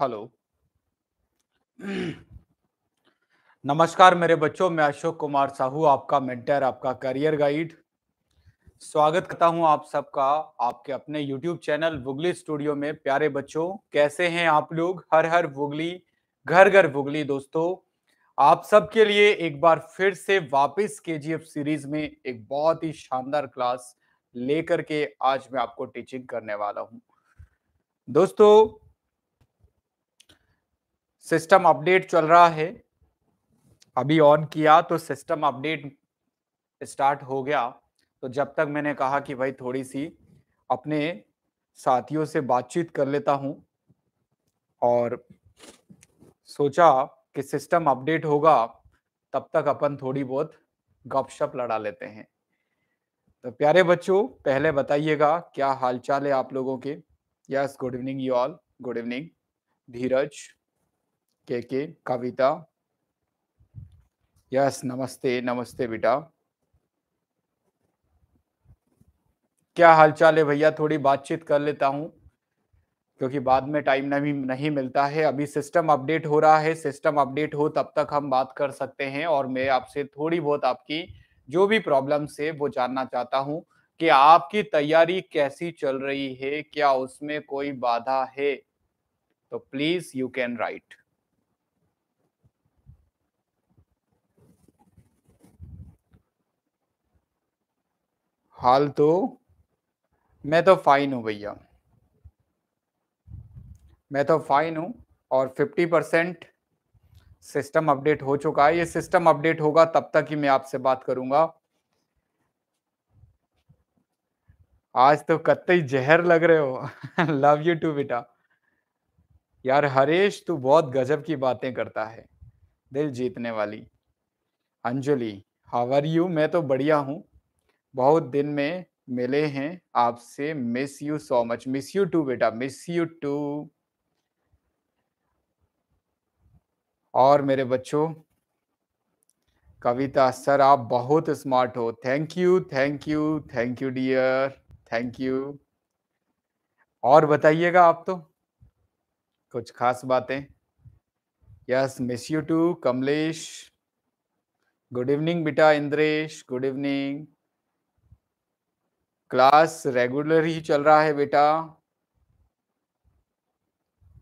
Hello नमस्कार मेरे बच्चों मैं अशोक कुमार साहू आपका मेंटर आपका करियर गाइड स्वागत करता हूं आप सबका आपके अपने यूट्यूब चैनल वुगली स्टूडियो में प्यारे बच्चों कैसे हैं आप लोग हर हर वुगली घर घर वुगली दोस्तों आप सबके लिए एक बार फिर से वापस के सीरीज में एक बहुत ही शानदार क्लास लेकर के आज मैं आपको टीचिंग करने वाला हूं दोस्तों सिस्टम अपडेट चल रहा है अभी ऑन किया तो सिस्टम अपडेट स्टार्ट हो गया तो जब तक मैंने कहा कि भाई थोड़ी सी अपने साथियों से बातचीत कर लेता हूं और सोचा कि सिस्टम अपडेट होगा तब तक अपन थोड़ी बहुत गपशप लड़ा लेते हैं तो प्यारे बच्चों पहले बताइएगा क्या हालचाल है आप लोगों के yes good evening you all good evening Dhiraj के के कविता यस नमस्ते नमस्ते बेटा क्या हालचाल है भैया थोड़ी बातचीत कर लेता हूं क्योंकि बाद में टाइम नहीं नहीं मिलता है अभी सिस्टम अपडेट हो रहा है सिस्टम अपडेट हो तब तक हम बात कर सकते हैं और मैं आपसे थोड़ी बहुत आपकी जो भी प्रॉब्लम है वो जानना चाहता हूं कि आपकी तैयारी कैसी चल रही है क्या उसमें कोई बाधा है तो प्लीज यू कैन राइट हाल तो मैं तो फाइन हूँ भैया मैं तो फाइन हूँ और 50 परसेंट सिस्टम अपडेट हो चुका है ये सिस्टम अपडेट होगा तब तक ही मैं आपसे बात करूंगा आज तो ही जहर लग रहे हो लव यू टू बेटा यार हरेश तू बहुत गजब की बातें करता है दिल जीतने वाली अंजलि हावर यू मैं तो बढ़िया हूँ बहुत दिन में मिले हैं आपसे miss you so much miss you too बेटा मिस यू टू और मेरे बच्चों कविता सर आप बहुत स्मार्ट हो thank you thank you thank you dear thank you और बताइएगा आप तो कुछ खास बातें yes miss you too Kamlesh good evening बेटा Indresh good evening class regular ही चल रहा है बेटा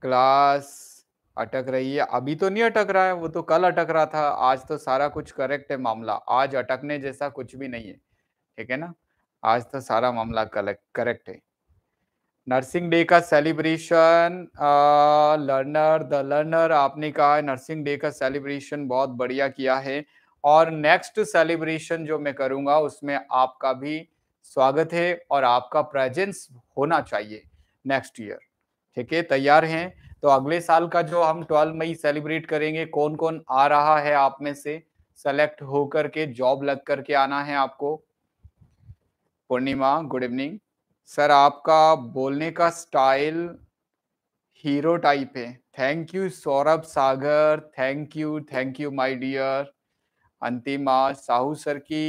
क्लास अटक रही है अभी तो नहीं अटक रहा है वो तो कल अटक रहा था आज तो सारा कुछ करेक्ट है मामला आज अटकने जैसा कुछ भी नहीं है ठीक है ना आज तो सारा मामला करेक्ट है नर्सिंग डे का सेलिब्रेशन लर्नर द लर्नर आपने कहा है नर्सिंग डे का सेलिब्रेशन बहुत बढ़िया किया है और नेक्स्ट सेलिब्रेशन जो मैं करूंगा उसमें आपका भी स्वागत है और आपका प्रेजेंस होना चाहिए नेक्स्ट ईयर ठीक है तैयार हैं तो अगले साल का जो हम 12 मई सेलिब्रेट करेंगे कौन कौन आ रहा है आप में से सेलेक्ट होकर के जॉब लग करके आना है आपको पूर्णिमा गुड इवनिंग सर आपका बोलने का स्टाइल हीरो टाइप है thank you Saurabh Sagar thank you thank you my dear Antima Sahu sir की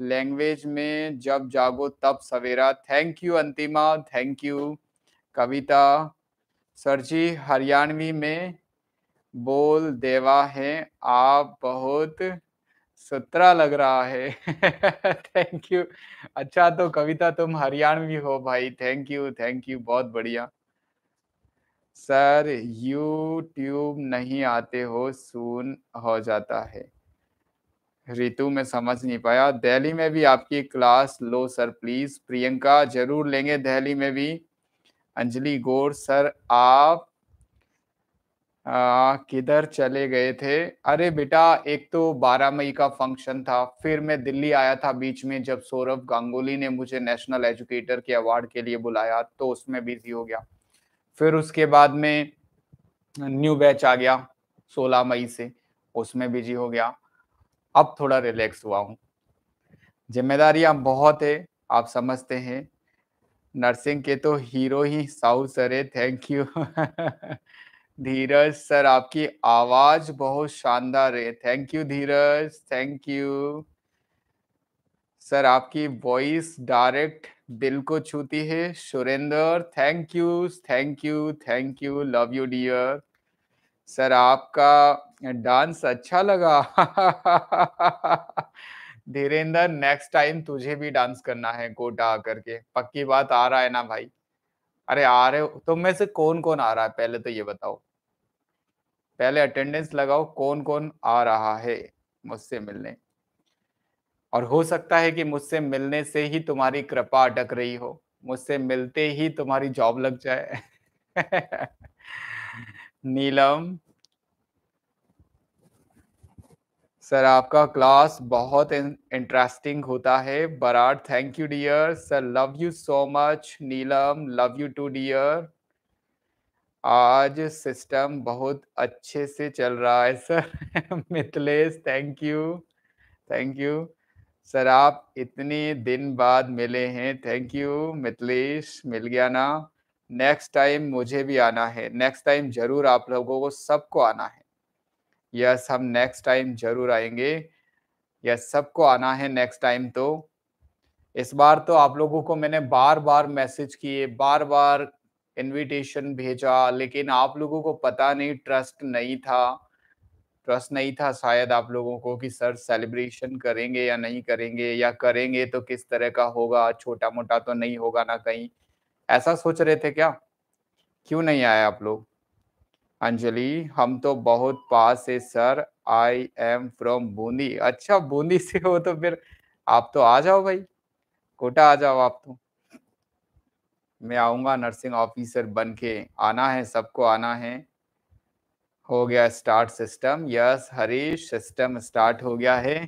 लैंग्वेज में जब जागो तब सवेरा thank you Antima thank you Kavita sir ji Haryanvi में बोल देवा है आप बहुत सुतरा लग रहा है थैंक यू अच्छा तो कविता तुम हरियाणवी हो भाई थैंक यू थैंक यू बहुत बढ़िया सर यूट्यूब नहीं आते हो सुन हो जाता है रितु में समझ नहीं पाया दिल्ली में भी आपकी क्लास लो सर प्लीज प्रियंका जरूर लेंगे दिल्ली में भी अंजलि गौर सर आप किधर चले गए थे अरे बेटा एक तो 12 मई का फंक्शन था फिर मैं दिल्ली आया था बीच में जब सौरभ गांगुली ने मुझे नेशनल एजुकेटर के अवार्ड के लिए बुलाया तो उसमें बिजी हो गया फिर उसके बाद में न्यू बैच आ गया 16 मई से उसमें बिजी हो गया अब थोड़ा रिलैक्स हुआ हूँ जिम्मेदारियाँ बहुत है आप समझते हैं नर्सिंग के तो हीरो ही साहू सर है थैंक यू धीरज सर आपकी आवाज बहुत शानदार है thank you Dhiraj thank you sir आपकी वॉइस डायरेक्ट दिल को छूती है Surendra thank you thank you thank you love you dear sir आपका डांस अच्छा लगा धीरेन्द्र नेक्स्ट टाइम तुझे भी डांस करना है कोटा आकर के पक्की बात आ रहा है ना भाई अरे आ रहे हो तुम में से कौन कौन आ रहा है पहले तो ये बताओ पहले अटेंडेंस लगाओ कौन कौन आ रहा है मुझसे मिलने और हो सकता है कि मुझसे मिलने से ही तुम्हारी कृपा अटक रही हो मुझसे मिलते ही तुम्हारी जॉब लग जाए नीलम सर आपका क्लास बहुत इंटरेस्टिंग होता है Brar thank you dear sir love you so much Neelam love you too dear आज सिस्टम बहुत अच्छे से चल रहा है sir Mithilesh thank you thank you sir आप इतने दिन बाद मिले हैं थैंक यू मिथिलेश मिल गया ना नेक्स्ट टाइम मुझे भी आना है नेक्स्ट टाइम जरूर आप लोगों को सबको आना है यस हम नेक्स्ट टाइम जरूर आएंगे यस सबको आना है नेक्स्ट टाइम तो इस बार तो आप लोगों को मैंने बार बार मैसेज किए बार बार इनविटेशन भेजा लेकिन आप लोगों को पता नहीं ट्रस्ट नहीं था ट्रस्ट नहीं था शायद आप लोगों को कि सर सेलिब्रेशन करेंगे या नहीं करेंगे या करेंगे तो किस तरह का होगा छोटा मोटा तो नहीं होगा ना कहीं ऐसा सोच रहे थे क्या क्यों नहीं आए आप लोग अंजलि हम तो बहुत पास है sir I am from Bundi अच्छा बूंदी से हो तो फिर आप तो आ जाओ भाई कोटा आ जाओ आप तो मैं आऊंगा नर्सिंग ऑफिसर बन के आना है सबको आना है हो गया start system yes Harish system start हो गया है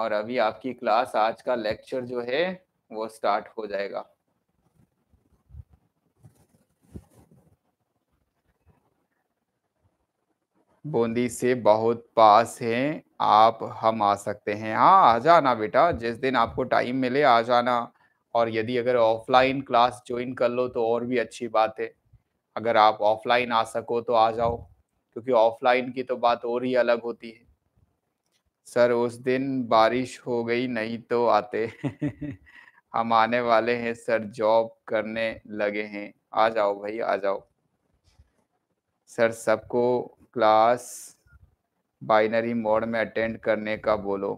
और अभी आपकी क्लास आज का लेक्चर जो है वो स्टार्ट हो जाएगा बूंदी से बहुत पास है आप हम आ सकते हैं हाँ आ जाना बेटा जिस दिन आपको टाइम मिले आ जाना और यदि अगर ऑफलाइन क्लास ज्वाइन कर लो तो और भी अच्छी बात है अगर आप ऑफलाइन आ सको तो आ जाओ क्योंकि ऑफलाइन की तो बात और ही अलग होती है सर उस दिन बारिश हो गई नहीं तो आते हम आने वाले हैं सर जॉब करने लगे हैं आ जाओ भाई आ जाओ सर सबको क्लास बाइनरी मोड में अटेंड करने का बोलो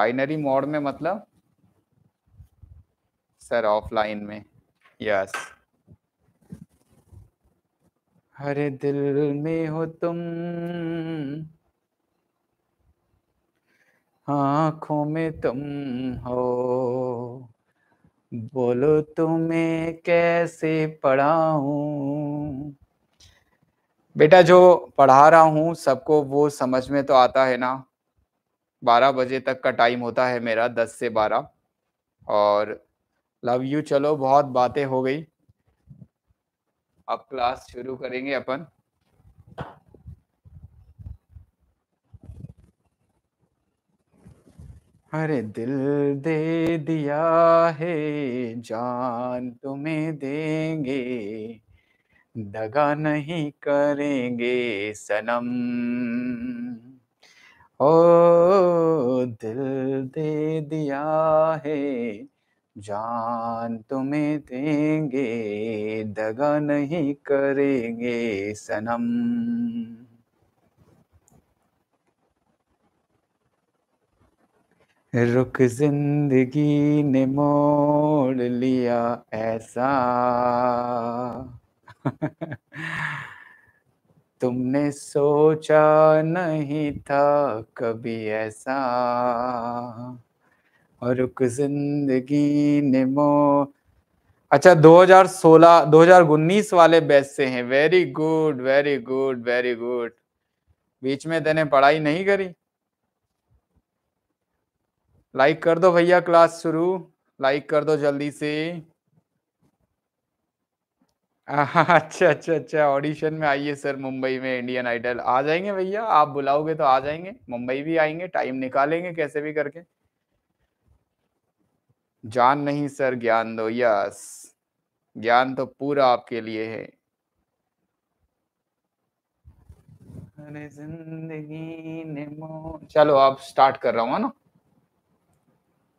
बाइनरी मोड में मतलब सर ऑफलाइन में यस हरे दिल में हो तुम आंखों में तुम हो बोलो तुम्हें कैसे पढ़ाऊं बेटा जो पढ़ा रहा हूं सबको वो समझ में तो आता है ना बारह बजे तक का टाइम होता है मेरा दस से बारह और लव यू चलो बहुत बातें हो गई अब क्लास शुरू करेंगे अपन अरे दिल दे दिया है जान तुम्हें देंगे दगा नहीं करेंगे सनम ओ दिल दे दिया है जान तुम्हें देंगे दगा नहीं करेंगे सनम रुख जिंदगी ने मोड़ लिया ऐसा तुमने सोचा नहीं था कभी ऐसा और रुक जिंदगी ने मो अच्छा 2016 2019 वाले बेस्ट से हैं very good very good very good बीच में तेने पढ़ाई नहीं करी लाइक कर दो भैया क्लास शुरू लाइक कर दो जल्दी से अच्छा अच्छा अच्छा ऑडिशन में आइए सर मुंबई में इंडियन आइडल आ जाएंगे भैया आप बुलाओगे तो आ जाएंगे मुंबई भी आएंगे टाइम निकालेंगे कैसे भी करके जान नहीं सर ज्ञान दो यस ज्ञान तो पूरा आपके लिए है अरे जिंदगी ने चलो आप स्टार्ट कर रहा हूँ ना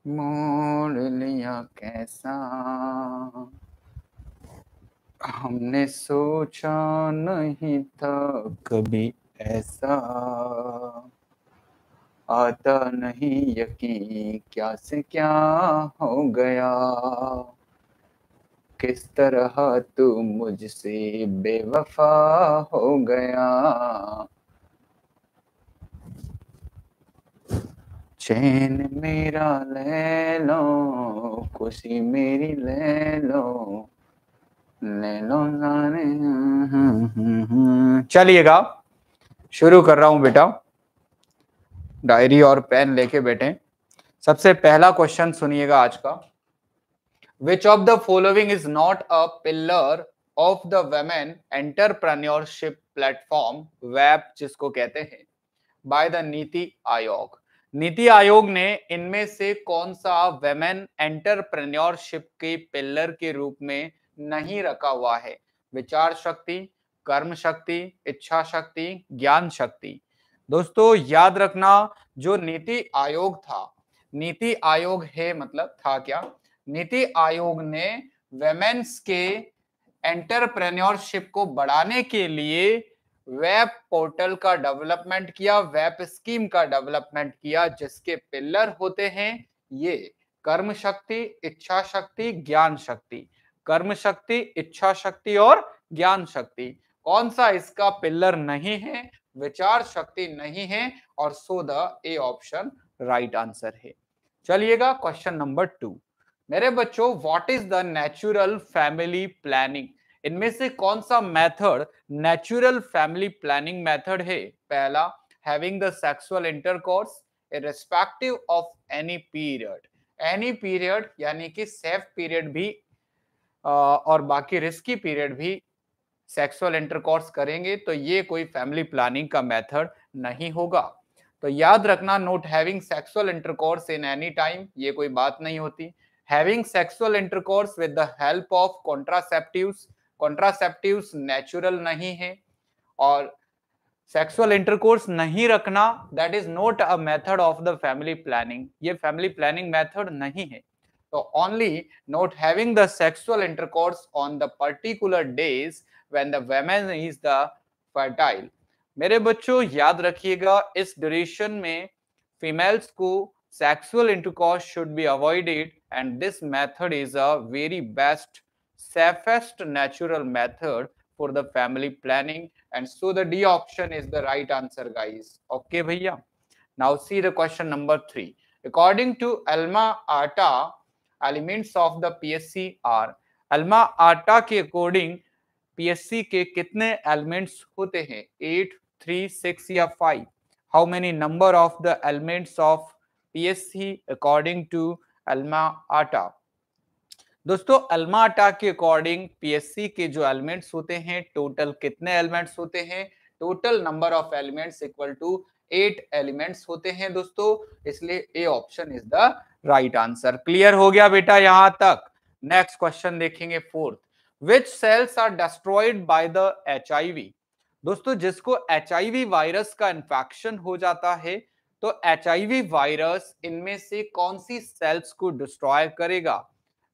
मोड़ लिया कैसा हमने सोचा नहीं था कभी ऐसा आता नहीं यकीन क्या से क्या हो गया किस तरह तू मुझसे बेवफा हो गया चैन मेरा ले लो खुशी मेरी ले लो ले लो जाने हम्म, हम्म, हम्म। चलिएगा शुरू कर रहा हूं बेटा डायरी और पेन लेके बैठे सबसे पहला क्वेश्चन सुनिएगा आज का which of the following is not a pillar of the women entrepreneurship platform web जिसको कहते हैं बाय द नीति आयोग नीति आयोग ने इनमें से कौन सा वेमेन एंटरप्रेन्योरशिप के पिलर के रूप में नहीं रखा हुआ है विचार शक्ति कर्म शक्ति इच्छा शक्ति ज्ञान शक्ति दोस्तों याद रखना जो नीति आयोग था नीति आयोग है मतलब था क्या नीति आयोग ने वेमेन्स के एंटरप्रेन्योरशिप को बढ़ाने के लिए वेब पोर्टल का डेवलपमेंट किया वेब स्कीम का डेवलपमेंट किया जिसके पिलर होते हैं ये कर्म शक्ति इच्छा शक्ति ज्ञान शक्ति कर्म शक्ति इच्छा शक्ति और ज्ञान शक्ति कौन सा इसका पिलर नहीं है विचार शक्ति नहीं है और so the A option right answer है चलिएगा क्वेश्चन नंबर टू मेरे बच्चों what is the natural family planning इनमें से कौन सा method natural family planning method है पहला having the sexual intercourse irrespective of any period any period यानी कि सेफ पीरियड भी और बाकी रिस्की पीरियड भी सेक्सुअल इंटरकोर्स करेंगे तो ये कोई फैमिली प्लानिंग का मेथड नहीं होगा तो याद रखना note having sexual intercourse in any time ये कोई बात नहीं होती having sexual intercourse with the help of contraceptives contraceptives natural नहीं है और सेक्सुअल इंटरकोर्स नहीं रखना that is not a method of the family planning ये फैमिली प्लानिंग मेथड नहीं है तो only not having the sexual intercourse on the particular days when the women is the fertile मेरे बच्चों याद रखिएगा इस ड्यूरेशन में फीमेल्स को sexual intercourse should be avoided and this method is a very best safest natural method for the family planning and so the d option is the right answer guys okay bhaiya now see the question number 3 according to alma ata elements of the psc are alma ata के according PSC के कितने elements होते हैं eight three six या five how many number of the elements of PSC according to Alma Ata दोस्तों अल्माटा के according PSC के जो एलिमेंट्स होते हैं टोटल कितने एलिमेंट्स होते हैं total number of elements equal to eight elements होते हैं दोस्तों इसलिए A option is the right answer clear हो गया बेटा यहां तक नेक्स्ट क्वेश्चन देखेंगे fourth which cells are destroyed by the H दोस्तों जिसको एच वायरस का इंफेक्शन हो जाता है तो एच वायरस इनमें से कौन सी सेल्स को डिस्ट्रॉय करेगा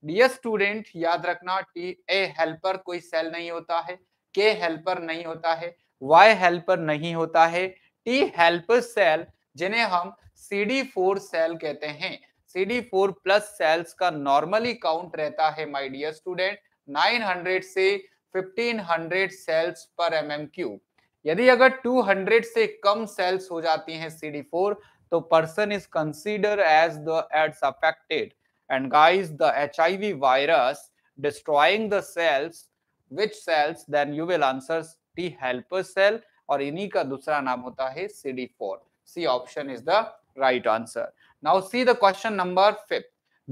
डियर स्टूडेंट याद रखना टी ए हेल्पर कोई सेल नहीं होता है के हेल्पर नहीं होता है वाई हेल्पर नहीं होता है टी हेल्पर सेल जिन्हें हम सी डी फोर सेल कहते हैं C D four plus cells का नॉर्मली काउंट रहता है माय डियर स्टूडेंट 900 से 1500 सेल्स पर एम एम एमएमक्यू यदि अगर 200 से कम सेल्स हो जाती हैं सी डी फोर तो person is consider as the AIDS affected And guys, the HIV virus destroying the cells, which cells? Then you will answer T helper cell or इन्हीं ka dusra naam hota hai cd4 c option is the right answer now see the question number 5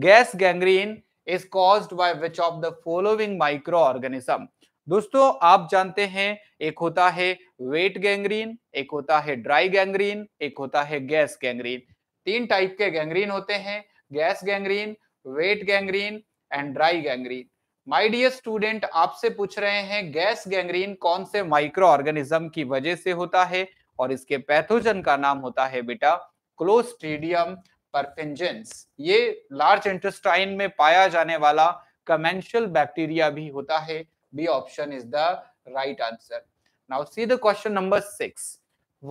gas gangrene is caused by which of the following microorganism दोस्तों आप जानते हैं एक होता है wait gangrene एक होता है ड्राई गैंग्रीन एक होता है गैस गैंग्रीन तीन टाइप के गैंग्रीन होते हैं gas gangrene wet gangrene and dry gangrene my dear student आपसे पूछ रहे हैं गैस गैंग्रीन कौन से माइक्रो ऑर्गेनिज्म की वजह से होता है और इसके पैथोजन का नाम होता है बेटा क्लोस्ट्रीडियम परफेंजेंस ये लार्ज इंटेस्टाइन में पाया जाने वाला कमेंशियल बैक्टीरिया भी होता है B option is the right answer now see the question number six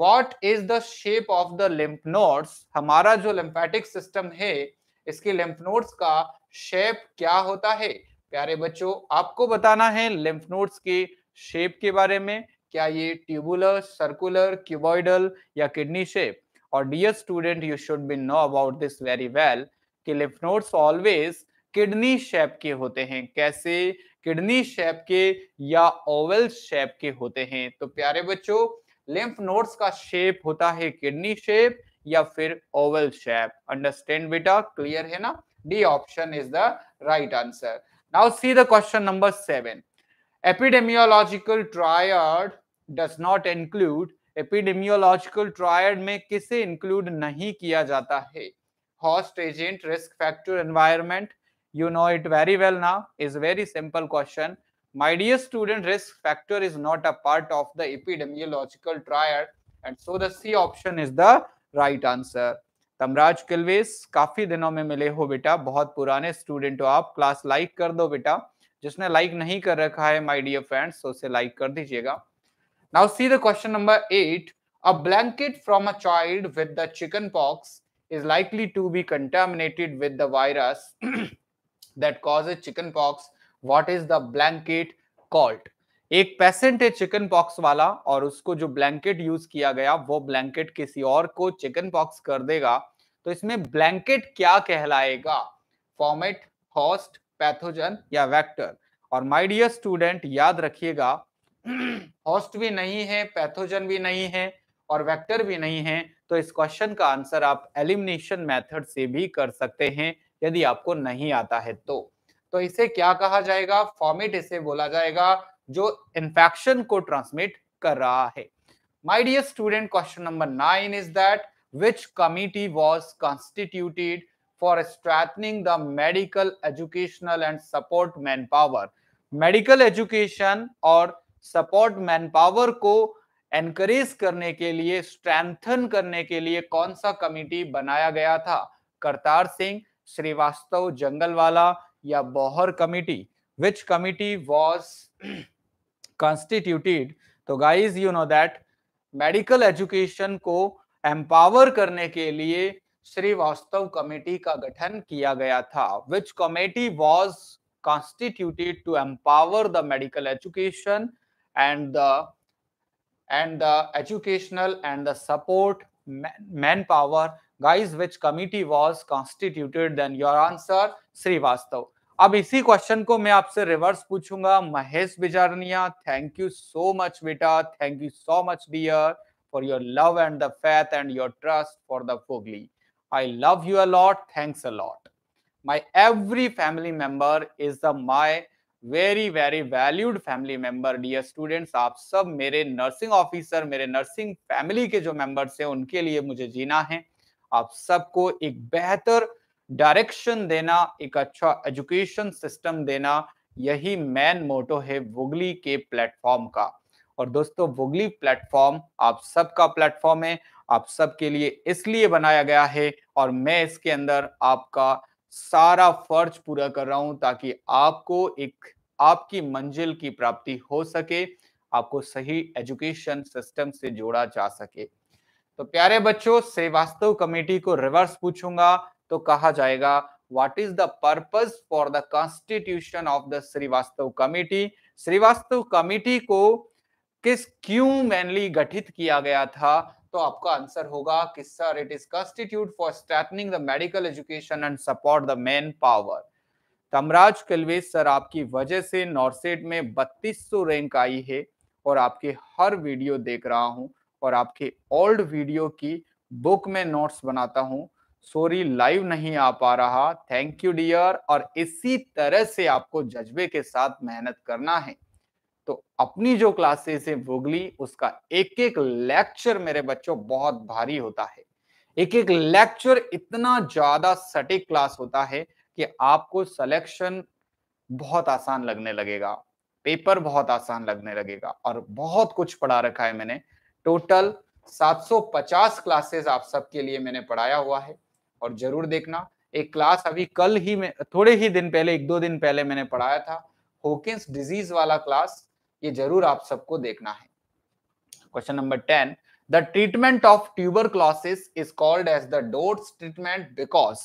what is the shape of the lymph nodes हमारा जो लिम्फेटिक सिस्टम है इसके लिम्फ नोड्स का शेप क्या होता है प्यारे बच्चों आपको बताना है लिम्फ नोड्स के शेप के बारे में क्या ये ट्यूबुलर सर्कुलर क्यूबॉइडल या किडनी शेप और dear student you should be know about this very well कि lymph nodes always kidney shape के होते हैं कैसे किडनी शेप के या ओवल शेप के होते हैं तो प्यारे बच्चों लिम्फ नोड्स का शेप होता है किडनी शेप या फिर ओवल शेप अंडरस्टैंड बेटा क्लियर है ना D option is the right answer now see the question number seven epidemiological triad does not include epidemiological triad में किसे इंक्लूड नहीं किया जाता है host agent risk factor environment you know it very well ना is very simple question my dear student risk factor is not a part of the epidemiological triad and so the option is the right answer तमराज किलवेस काफी दिनों में मिले हो बेटा बहुत पुराने स्टूडेंट हो आप क्लास लाइक कर दो बेटा जिसने लाइक नहीं कर रखा है माय डियर फ्रेंड्स तो उसे लाइक कर दीजिएगा now see the question number eight a blanket from a child with the chicken pox is likely to be contaminated with the virus that cause chicken pox what is the blanket called एक patient है chicken pox वाला और उसको जो blanket use किया गया वो blanket किसी और को चिकन पॉक्स कर देगा तो इसमें ब्लैंकेट क्या कहलाएगा फॉर्मेट हॉस्ट पैथोजन या वेक्टर और माय डियर स्टूडेंट याद रखिएगा हॉस्ट भी नहीं है पैथोजन भी नहीं है और वेक्टर भी नहीं है तो इस क्वेश्चन का आंसर आप एलिमिनेशन मेथड से भी कर सकते हैं यदि आपको नहीं आता है तो तो इसे क्या कहा जाएगा फॉर्मेट इसे बोला जाएगा जो इंफेक्शन को ट्रांसमिट कर रहा है my dear student question number nine is that which committee was constituted for strengthening the medical educational and support man power medical education और सपोर्ट मैन पावर को एनकरेज करने के लिए स्ट्रेंथन करने के लिए कौन सा कमिटी बनाया गया था करतार सिंह श्रीवास्तव जंगलवाला या Bhore committee which committee was constituted तो guys you know that medical education को एम्पावर करने के लिए श्रीवास्तव कमेटी का गठन किया गया था which committee was constituted to empower the medical education and the and the educational and the support man power guys which committee was constituted then your answer Srivastava अब इसी क्वेश्चन को मैं आपसे रिवर्स पूछूंगा Mahesh Bijarnia thank you so much बेटा thank you so much dear for your love and the faith and your trust for the फोगली I love you a lot thanks allot my every family member is the my very very valued family member dear students आप सब मेरे nursing officer मेरे nursing family के जो members हैं उनके लिए मुझे जीना है आप सबको एक बेहतर डायरेक्शन देना एक अच्छा एजुकेशन सिस्टम देना यही मेन मोटो है वुगली के प्लेटफॉर्म का और दोस्तों वुगली प्लेटफॉर्म आप सबका प्लेटफॉर्म है आप सबके लिए इसलिए बनाया गया है और मैं इसके अंदर आपका सारा फर्ज पूरा कर रहा हूं ताकि आपको एक आपकी मंजिल की प्राप्ति हो सके आपको सही एजुकेशन सिस्टम से जोड़ा जा सके तो प्यारे बच्चों श्रीवास्तव कमेटी को रिवर्स पूछूंगा तो कहा जाएगा what is the purpose for the constitution of the Srivastava committee Srivastava committee को किस क्यों मेनली गठित किया गया था तो आपका आंसर होगा कि sir it is constitute for strengthening the medical education and support the man power Tamraj Kalwe sir आपकी वजह से नॉर्सेट में 3200 रैंक आई है और आपके हर वीडियो देख रहा हूं और आपके ओल्ड वीडियो की बुक में नोट्स बनाता हूं सॉरी लाइव नहीं आ पा रहा थैंक यू डियर और इसी तरह से आपको जज्बे के साथ मेहनत करना है तो अपनी जो क्लासेस है भोगली उसका एक एक लेक्चर मेरे बच्चों बहुत भारी होता है एक एक लेक्चर इतना ज्यादा सटीक क्लास होता है कि आपको सिलेक्शन बहुत आसान लगने लगेगा पेपर बहुत आसान लगने लगेगा और बहुत कुछ पढ़ा रखा है मैंने टोटल 750 क्लासेस आप सबके लिए मैंने पढ़ाया हुआ है और जरूर देखना एक क्लास अभी कल ही में थोड़े ही दिन पहले एक दो दिन पहले मैंने पढ़ाया था होकिंस डिजीज वाला क्लास ये जरूर आप सबको देखना है question number ten the treatment of tuberculosis is called as the DOTS treatment because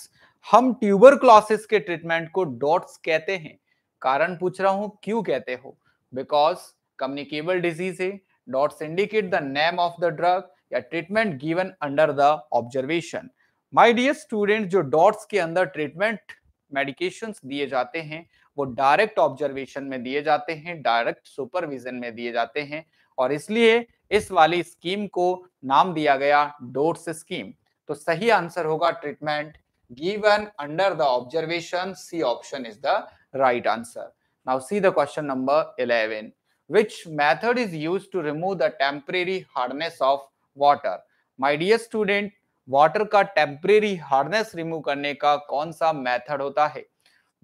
हम ट्यूबर क्लॉसिस के ट्रीटमेंट को डॉट्स कहते हैं कारण पूछ रहा हूं क्यों कहते हो बिकॉज कम्युनिकेबल डिजीज है DOTS indicate the name of the drug या treatment given under the observation my dear student जो डॉट्स के अंदर ट्रीटमेंट मेडिकेशन दिए जाते हैं वो डायरेक्ट ऑब्जर्वेशन में दिए जाते हैं डायरेक्ट सुपरविजन में दिए जाते हैं और इसलिए इस वाली स्कीम को नाम दिया गया डोट्स स्कीम तो सही आंसर होगा treatment given under the observation C option is the right answer now see the question number eleven which method is use to remove the temporary hardness of water my student water का temporary hardness remove करने का कौन सा method होता है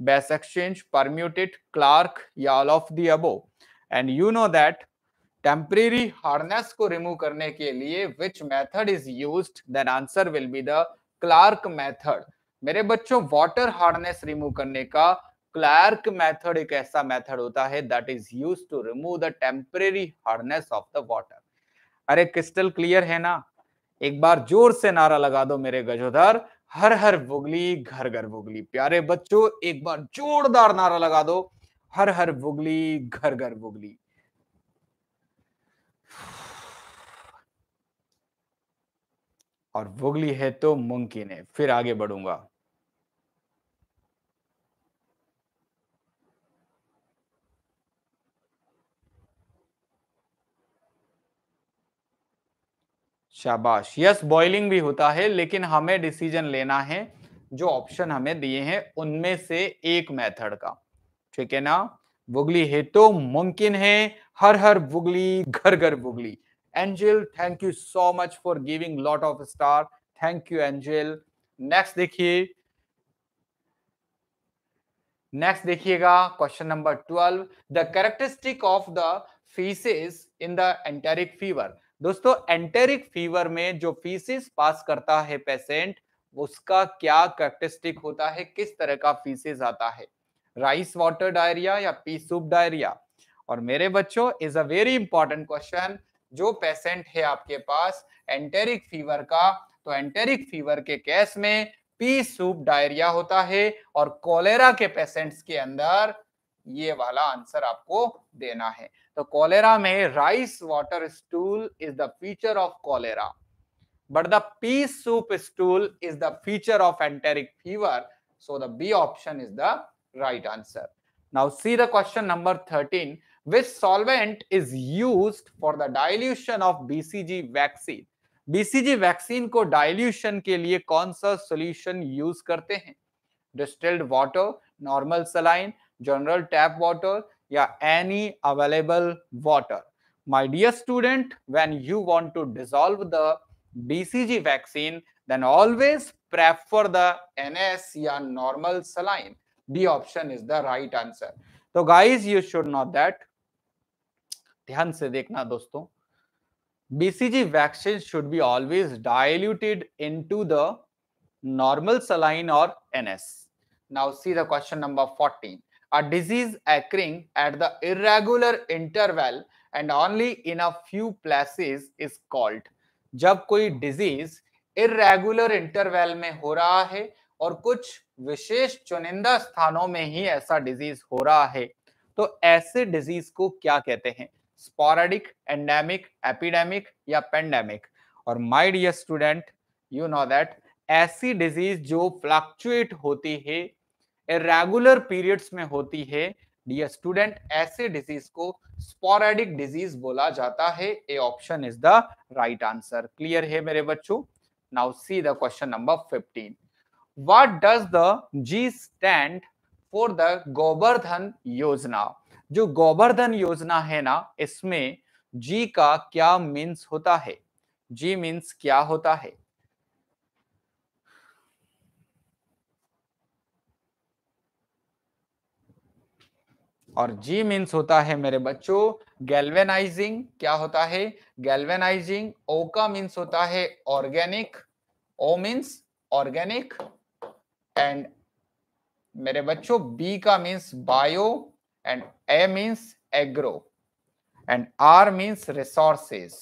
base exchange permutit Clark या all of the above and you know that temporary hardness को remove करने के लिए which method is use then answer will be the Clark method मेरे बच्चों वाटर हार्डनेस रिमूव करने का क्लार्क मेथड एक ऐसा मेथड होता है that is used to remove the temporary hardness of the water अरे क्रिस्टल क्लियर है ना एक बार जोर से नारा लगा दो मेरे गजोधर हर हर बुगली घर घर बुगली प्यारे बच्चों एक बार जोरदार नारा लगा दो हर हर बुगली घर घर बुगली और बुगली है तो मुमकिन है फिर आगे बढ़ूंगा शाबाश यस बॉइलिंग भी होता है लेकिन हमें डिसीजन लेना है जो ऑप्शन हमें दिए हैं उनमें से एक मेथड का ठीक है ना बुगली है तो मुमकिन है हर हर बुगली घर घर Bugli Angel thank you so much for giving lot of star thank you Angel next देखिए नेक्स्ट देखिएगा question number twelve the characteristic of the feces in the enteric fever दोस्तों एंटेरिक फीवर में जो फीसिस पास करता है पेशेंट उसका क्या characteristic होता है किस तरह का फीसिस आता है राइस वाटर डायरिया या पी सूप डायरिया और मेरे बच्चों is a very important question जो पेशेंट है आपके पास एंटेरिक फीवर का तो एंटेरिक फीवर के केस में पी सूप डायरिया होता है और कोलेरा के पेशेंट्स के अंदर ये वाला आंसर आपको देना है तो कॉलेरा में rice water stool is the feature of cholera but the peas soup stool is the feature of enteric fever so the B option is the right answer now see the question number thirteen which solvent is use for the dilution of BCG vaccine BCG vaccine को dilution के लिए कौन सा solution use करते हैं distilled water normal saline general tap water या any available water my dear student when you want to dissolve the BCG vaccine, then always prefer the NS or normal saline. The option is the right answer. So guys, you should know that. ध्यान से देखना दोस्तों BCG vaccine should be always diluted into the normal saline or NS. Now see the question number 14. a disease occurring at the irregular interval and only in a few places is called जब कोई disease irregular interval में हो रहा है और कुछ विशेष चुनिंदा स्थानों में ही ऐसा डिजीज हो रहा है तो ऐसे डिजीज को क्या कहते हैं स्पोरेडिक एंडेमिक एपिडेमिक या पेंडेमिक और my dear student you know that ऐसी डिजीज जो फ्लक्चुएट होती है इरेगुलर पीरियड्स में होती है डियर स्टूडेंट ऐसे डिजीज को स्पोरेडिक डिजीज बोला जाता है A option is the right answer clear है मेरे बच्चों now see the question number 15 what does the G stand for the Gobardhan योजना जो गोबर्धन योजना है ना इसमें जी का क्या मीन्स होता है जी मीन्स क्या होता है और जी मीन्स होता है मेरे बच्चों गैल्वेनाइजिंग क्या होता है गैल्वेनाइजिंग ओ का मीन्स होता है organic O means organic and मेरे बच्चों बी का means bio and A means agro and R means resources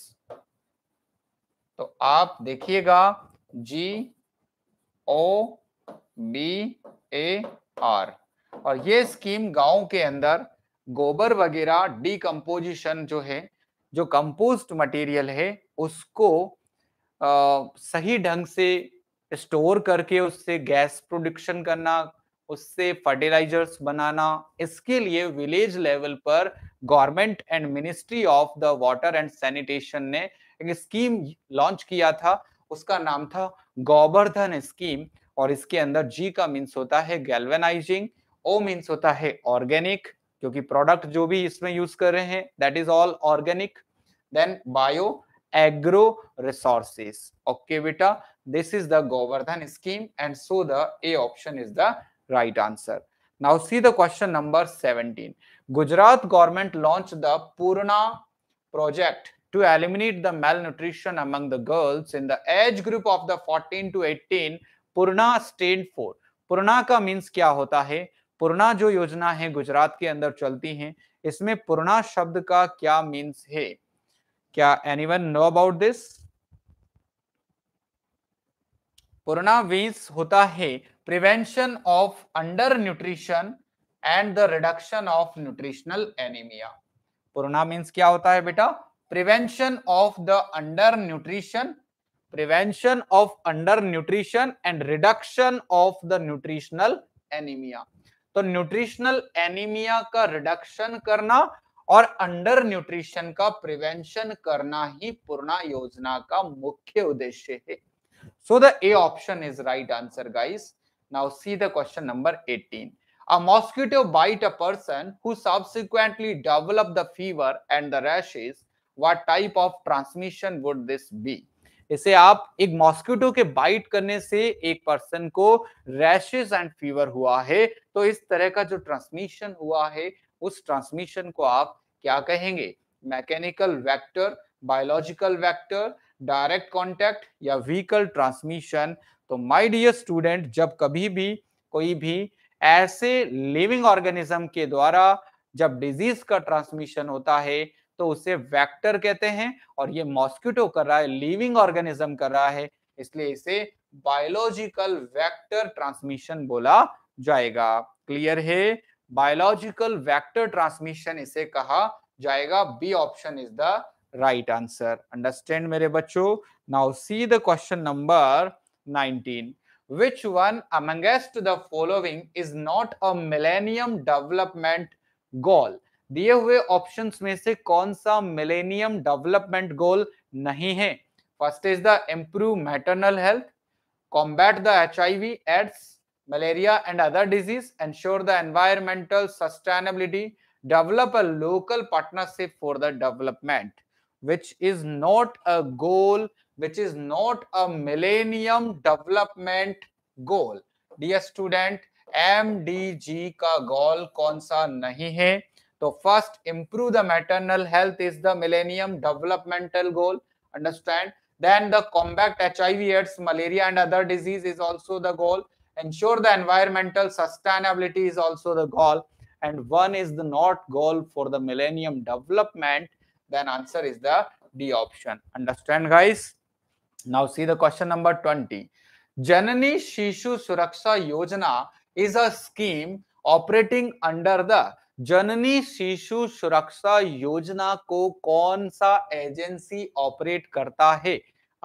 तो आप देखिएगा जी ओ बी ए आर और ये स्कीम गांव के अंदर गोबर वगैरह डीकम्पोजिशन जो है जो कंपोस्ट मटेरियल है उसको आ, सही ढंग से स्टोर करके उससे गैस प्रोडक्शन करना उससे फर्टिलाइजर्स बनाना इसके लिए विलेज लेवल पर government and ministry of the water and sanitation ने एक स्कीम लॉन्च किया था उसका नाम था गोबरधन स्कीम और इसके अंदर जी का मीन्स होता है गैल्वेनाइजिंग ओ मीन्स होता है ऑर्गेनिक क्योंकि प्रोडक्ट जो भी इसमें यूज कर रहे हैं that is all organic then bio agro resources okay बेटा this is the Gobardhan scheme and so the A option is the right answer now see the question number 17 Gujarat government launch the Purna project to eliminate the malnutrition among the girls in the age group of the fourteen to eighteen Purna state for Purna का means क्या होता है पुरना जो योजना है गुजरात के अंदर चलती है इसमें पुरना शब्द का क्या मीन्स है क्या any one know about this Purna वीस होता है prevention of undernutrition and the reduction of nutritional anaemia Purna means क्या होता है बेटा prevention of the undernutrition prevention of undernutrition and reduction of the nutritional anaemia तो nutritional anaemia का reduction करना और अंडर न्यूट्रिशन का prevention करना ही पूर्णा योजना का मुख्य उद्देश्य है so the A option is right answer guys now see the question number 18 a mosquito bite a person who subsequently develop the fever and the rashes what type of transmission would this be इसे आप एक mosquito के bite करने से एक person को rashes and fever हुआ है तो इस तरह का जो ट्रांसमिशन हुआ है उस ट्रांसमिशन को आप क्या कहेंगे mechanical vector biological vector direct contact या व्हीकल ट्रांसमिशन तो माय डियर स्टूडेंट जब कभी भी कोई भी ऐसे लिविंग ऑर्गेनिज्म के द्वारा जब डिजीज का ट्रांसमिशन होता है तो उसे वेक्टर कहते हैं और ये मॉस्किटो कर रहा है लिविंग ऑर्गेनिज्म कर रहा है इसलिए इसे बायोलॉजिकल वेक्टर ट्रांसमिशन बोला जाएगा क्लियर है बायोलॉजिकल वेक्टर ट्रांसमिशन इसे कहा जाएगा B option is the right answer understand मेरे बच्चों now see the question number 19 which one amongst the following is not a millennium development goal दिए हुए ऑप्शंस में से कौन सा मिलेनियम डेवलपमेंट गोल नहीं है first is the improve maternal health combat the H AIDS malaria and other disease ensure the environmental sustainability develop a local partnership for the development which is not a goal which is not a millennium development goal D dear student M D G का goal कौन सा नहीं है So first, improve the maternal health is the millennium developmental goal. Understand? Then the combat HIV, AIDS, malaria and other disease is also the goal. Ensure the environmental sustainability is also the goal. And one is the not goal for the millennium development. Then answer is the D option. Understand guys? Now see the question number 20. Janani Shishu Suraksha Yojana is a scheme operating under the जननी शिशु सुरक्षा योजना को कौन सा agency operate करता है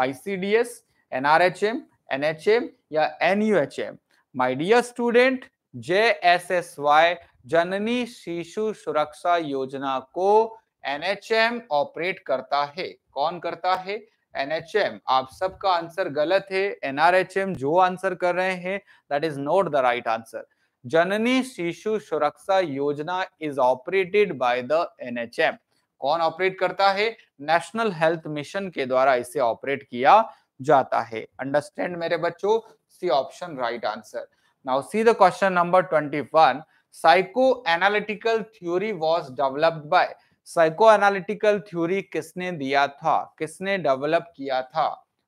ICDS NRHM NHM या NUHM my dear student J S S Y Janani Shishu Suraksha योजना को NHM operate करता है कौन करता है एनएचएम आप सबका आंसर गलत है एनआरएचएम जो आंसर कर रहे हैं that is not the right answer Janani Shishu Suraksha Yojana is operated by the NHM कौन ऑपरेट करता है नेशनल हेल्थ मिशन के द्वारा इसे ऑपरेट किया जाता है अंडरस्टैंड मेरे बच्चों C option right answer now see the question number 21 psychoanalytical theory was developed by psychoanalytical theory किसने दिया था किसने डेवलप किया था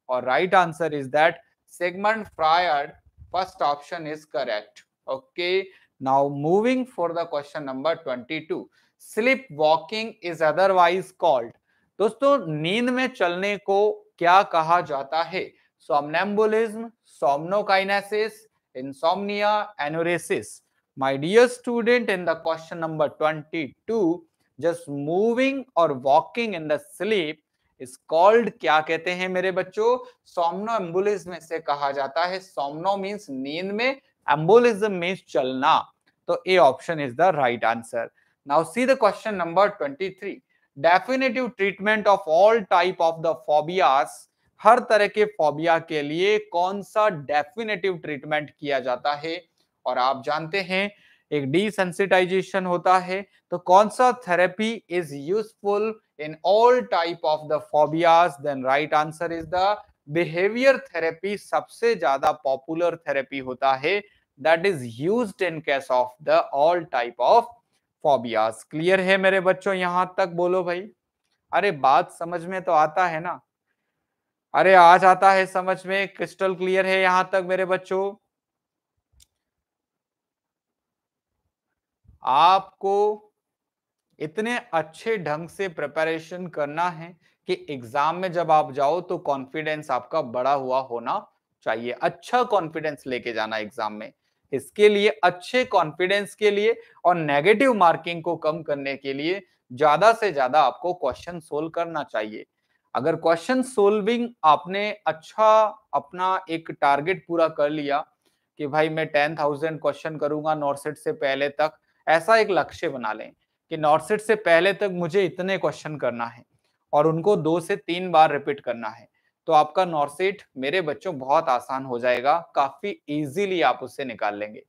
और right answer is that Sigmund Freud first option is correct okay now moving for the question number 22 sleep walking is otherwise called dosto neend mein chalne ko kya kaha jata hai somnambulism somnokinesis insomnia anoresis my dear student in the question number 22 just moving or walking in the sleep is called क्या कहते हैं मेरे बच्चों somnambulism से कहा जाता है somno means नींद में embolism means chalna. So A option is the right answer. Now see the question number 23. Definitive treatment of all type of the phobias हर तरह के फोबिया के लिए कौन सा डेफिनेटिव ट्रीटमेंट किया जाता है और आप जानते हैं एक डिसेंसिटाइजेशन होता है तो कौन सा therapy is useful in all type of the phobias then right answer is the behaviour therapy सबसे ज्यादा पॉपुलर थेरेपी होता है that is used in case of the all type of phobias clear है मेरे बच्चों यहां तक बोलो भाई अरे बात समझ में तो आता है ना अरे आ जाता है समझ में क्रिस्टल क्लियर है यहां तक मेरे बच्चों आपको इतने अच्छे ढंग से प्रिपरेशन करना है कि एग्जाम में जब आप जाओ तो कॉन्फिडेंस आपका बड़ा हुआ होना चाहिए अच्छा कॉन्फिडेंस लेके जाना एग्जाम में इसके लिए अच्छे कॉन्फिडेंस के लिए और नेगेटिव मार्किंग को कम करने के लिए ज्यादा से ज्यादा आपको क्वेश्चन सोल्व करना चाहिए अगर क्वेश्चन सोल्विंग आपने अच्छा अपना एक टारगेट पूरा कर लिया कि भाई मैं टेन थाउजेंड क्वेश्चन करूंगा नॉर्सेट से पहले तक ऐसा एक लक्ष्य बना लें कि नॉर्सेट से पहले तक मुझे इतने क्वेश्चन करना है और उनको दो से तीन बार रिपीट करना है तो आपका नॉर्सेट मेरे बच्चों बहुत आसान हो जाएगा काफी इजीली आप उससे निकाल लेंगे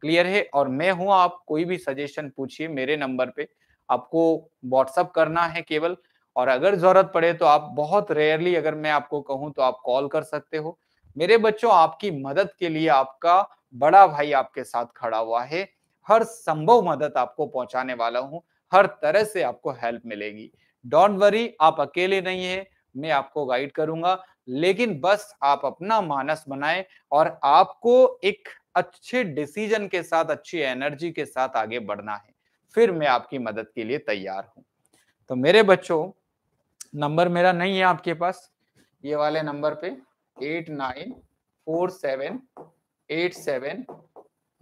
क्लियर है और मैं हूं आप कोई भी सजेशन पूछिए मेरे नंबर पे आपको व्हाट्सअप करना है केवल और अगर जरूरत पड़े तो आप बहुत रेयरली अगर मैं आपको कहूं तो आप कॉल कर सकते हो मेरे बच्चों आपकी मदद के लिए आपका बड़ा भाई आपके साथ खड़ा हुआ है हर संभव मदद आपको पहुंचाने वाला हूं हर तरह से आपको हेल्प मिलेगी डोंट वरी आप अकेले नहीं है मैं आपको गाइड करूंगा लेकिन बस आप अपना मानस बनाएं और आपको एक अच्छे डिसीजन के साथ अच्छी एनर्जी के साथ आगे बढ़ना है फिर मैं आपकी मदद के लिए तैयार हूं तो मेरे बच्चों नंबर मेरा नहीं है आपके पास ये वाले नंबर पे eight nine four seven eight seven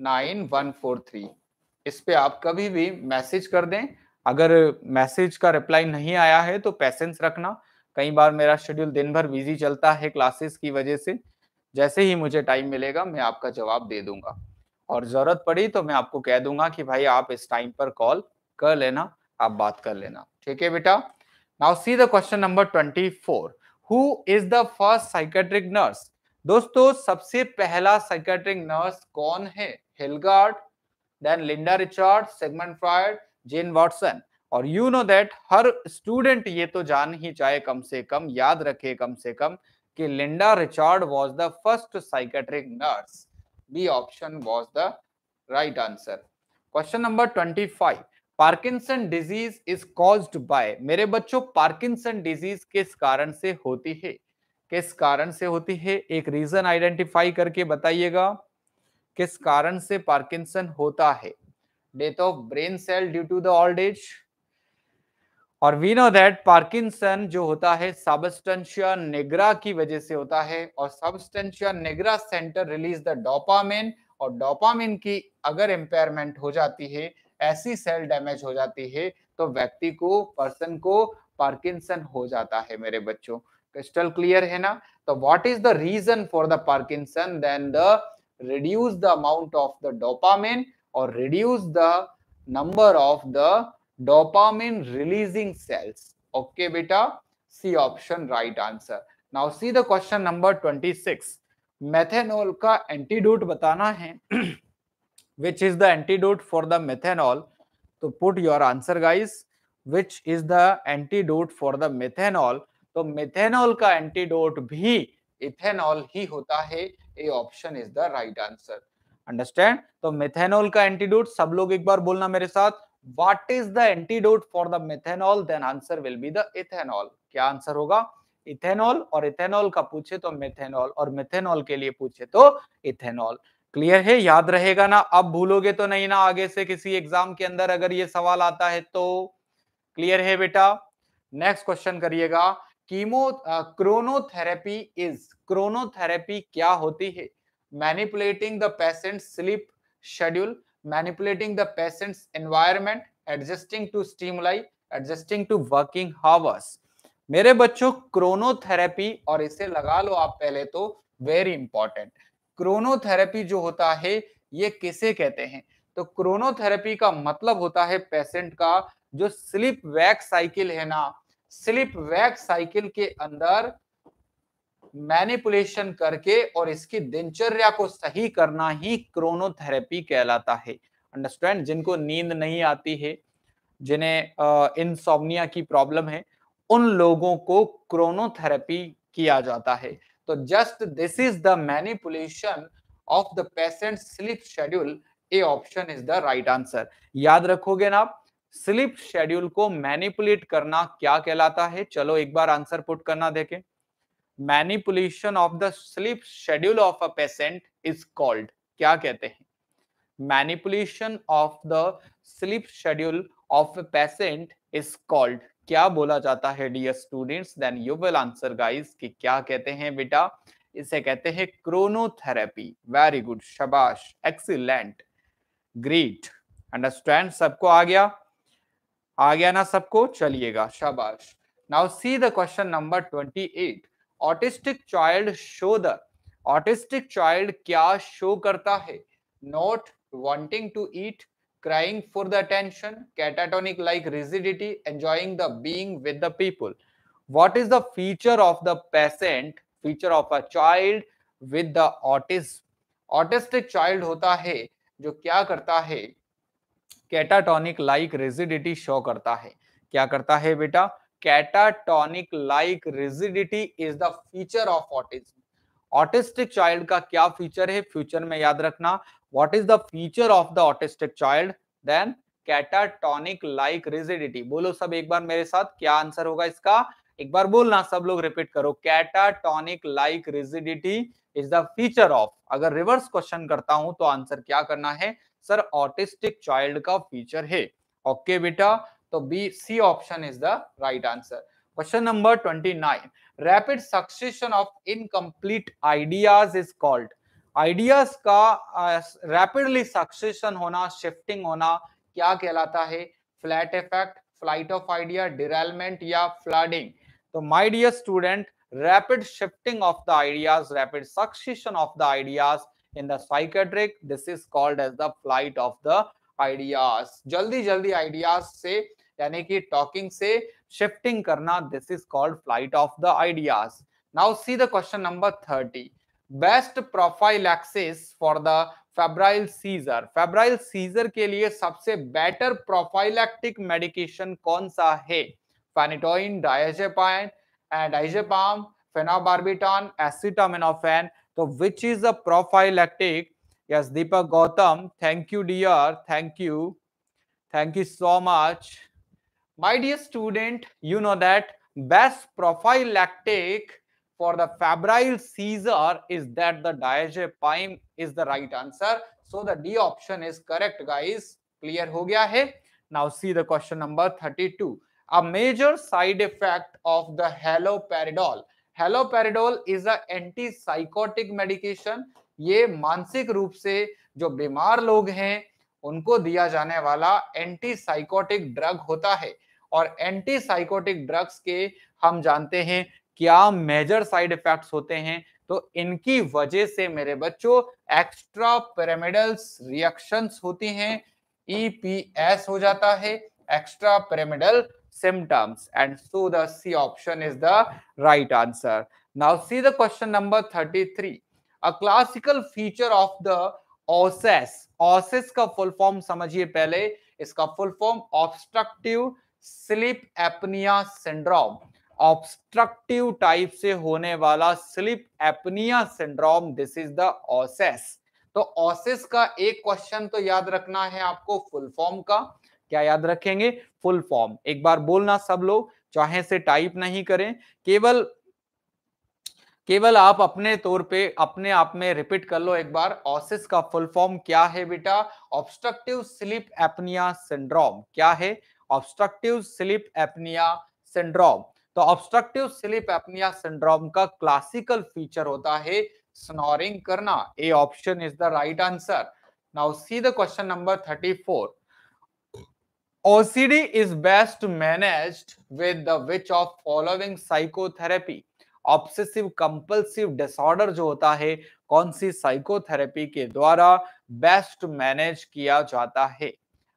nine one four three इस पे आप कभी भी मैसेज कर दें अगर मैसेज का रिप्लाई नहीं आया है तो पैसेंस रखना कई बार मेरा शेड्यूल दिन भर बिजी चलता है क्लासेस की वजह से जैसे ही मुझे टाइम मिलेगा मैं आपका जवाब दे दूंगा और जरूरत पड़ी तो मैं आपको कह दूंगा कि भाई आप इस टाइम पर कॉल कर लेना आप बात कर लेना ठीक है बेटा now see the question number twenty four who is the first psychiatric nurse दोस्तों सबसे पहला साइकेट्रिक नर्स कौन है Hilgard then Linda Richard Sigmund Freud Jane Watson और यू नो दैट हर स्टूडेंट ये तो जान ही चाहे कम से कम याद रखे कम से कम कि Linda Richard was the first psychiatric nurse B option was the right answer question number five Parkinson disease is caused by मेरे बच्चों पार्किंसन डिजीज किस कारण से होती है किस कारण से होती है एक रीजन आइडेंटिफाई करके बताइएगा किस कारण से पार्किंसन होता है death of brain cell due to the old age और वी नो दैट पार्किंसन जो होता है सबस्टेंशिया नेग्रा की वजह से होता है और substantia nigra centre release the dopamine और डोपामिन की अगर इम्पेयरमेंट हो जाती है ऐसी सेल डैमेज हो जाती है तो व्यक्ति को पर्सन को पार्किंसन हो जाता है मेरे बच्चों क्रिस्टल क्लियर है ना तो what is the reason for the Parkinson then the reduce the amount of the dopamine और reduce the number of the dopamine releasing cells okay beta c option right answer now see the question number 26 methanol ka antidote batana hai which is the antidote for the methanol so put your answer guys which is the antidote for the methanol तो methanol का antidote भी ethanol ही होता है A option is the right answer understand तो methanol का antidote सब लोग एक बार बोलना मेरे साथ what is the antidote for the methanol then answer will be the ethanol क्या आंसर होगा इथेनॉल और इथेनॉल का पूछे तो मेथेनॉल और मेथेनॉल के लिए पूछे तो इथेनॉल क्लियर है याद रहेगा ना अब भूलोगे तो नहीं ना आगे से किसी एग्जाम के अंदर अगर ये सवाल आता है तो क्लियर है बेटा नेक्स्ट क्वेश्चन करिएगा कीमो क्रोनोथेरेपी इज क्रोनोथेरेपी क्या होती है manipulating the patient sleep schedule manipulating the patient's environment adjusting to stimuli adjusting to working hours मेरे बच्चों क्रोनोथेरेपी और इसे लगा लो आप पहले तो वेरी इंपॉर्टेंट क्रोनोथेरेपी जो होता है ये किसे कहते हैं तो क्रोनोथेरेपी का मतलब होता है पेशेंट का जो स्लिप वैक साइकिल है ना स्लिप वैक साइकिल के अंदर मैनिपुलेशन करके और इसकी दिनचर्या को सही करना ही क्रोनोथेरेपी कहलाता है अंडरस्टैंड जिनको नींद नहीं आती है जिन्हें इनसोमनिया की प्रॉब्लम है उन लोगों को क्रोनोथेरेपी किया जाता है तो just this is the manipulation of the patient sleep schedule A option is the right answer याद रखोगे ना आप स्लीप शेड्यूल को मैनिपुलेट करना क्या कहलाता है चलो एक बार आंसर पुट करना देखें manipulation of the sleep schedule of a patient is called क्या कहते हैं manipulation of the sleep schedule of a patient is called क्या बोला जाता है dear students then you will answer guys कि क्या कहते हैं बेटा इसे कहते हैं क्रोनोथेरेपी वेरी गुड शबाश एक्सीलेंट ग्रेट अंडरस्टैंड सबको आ गया आ गया ना सबको चलिएगा शाबाश now see the question number 28 autistic child show the autistic child क्या शो करता है not wanting to eat crying for the attention catatonic like rigidity enjoying the being with people what is the feature of the patient feature of a child with the autist autistic child होता है जो क्या करता है catatonic like rigidity show करता है क्या करता है बेटा catatonic like rigidity is the feature of autism autistic child का क्या फीचर है फ्यूचर में याद रखना what is the feature of the autistic child then catatonic like rigidity बोलो सब एक बार मेरे साथ क्या आंसर होगा इसका एक बार बोलना सब लोग रिपीट करो catatonic like rigidity is the feature of अगर रिवर्स क्वेश्चन करता हूं तो आंसर क्या करना है सर ऑटिस्टिक चाइल्ड का फीचर है ओके okay, बेटा तो B C option is the right answer question number 29 rapid succession of incomplete ideas is called ideas का रैपिडली uh, सक्सेशन होना शिफ्टिंग होना क्या कहलाता है flat effect flight of idea derailment या फ्लडिंग तो my dear student rapid shifting of the ideas rapid succession of the ideas in the psychiatric this is called as the flight of the ideas जल्दी जल्दी ideas से यानी कि talking से shifting करना this is called flight of the ideas now see the question number thirty best prophylaxis for the febrile seizure febrile seizure के लिए सबसे बेटर प्रोफाइलैक्टिक मेडिकेशन कौन सा है phenytoin diazepine diazepam phenobarbitone acetaminophen तो which is a prophylactic yes Deepak Gautam thank you dear thank you thank you so much my dear student you know that best prophylactic for the febrile seizure is that the diazepam is the right answer so the d option is correct guys clear ho gaya hai now see the question number 32 a major side effect of the haloperidol haloperidol is a antipsychotic medication ये मानसिक रूप से जो बीमार लोग हैं उनको दिया जाने वाला एंटी साइकोटिक ड्रग होता है और साइकोटिक ड्रग्स के हम जानते हैं क्या मेजर साइड इफेक्ट्स होते हैं तो इनकी वजह से मेरे बच्चों एक्स्ट्रा पिरामिडल्स रिएक्शंस होती हैं ईपीएस e हो जाता है extra pyramidal symptoms and so the C option is the right answer now see the question number 33 a classical feature of the OSAS OSAS का फुल फॉर्म समझिए पहले इसका full form obstructive sleep apnea syndrome obstructive type से होने वाला sleep apnea syndrome this is the OSAS तो OSAS का एक क्वेश्चन तो याद रखना है आपको फुल फॉर्म का क्या याद रखेंगे फुल फॉर्म एक बार बोलना सब लोग चाहे से टाइप नहीं करें केवल केवल आप अपने तौर पे अपने आप में रिपीट कर लो एक बार ऑसिस का फुल फॉर्म क्या है बेटा ऑब्स्ट्रक्टिव स्लीप एपनिया सिंड्रोम क्या है ऑब्स्ट्रक्टिव स्लिप एपनिया सिंड्रोम तो ऑब्स्ट्रक्टिव स्लिप एपनिया सिंड्रोम का क्लासिकल फीचर होता है स्नोरिंग करना A option is the right answer now see the question number 34 OCD is best managed with the which of following psychotherapy obsessive compulsive disorder जो होता है कौन सी psychotherapy के द्वारा बेस्ट मैनेज किया जाता है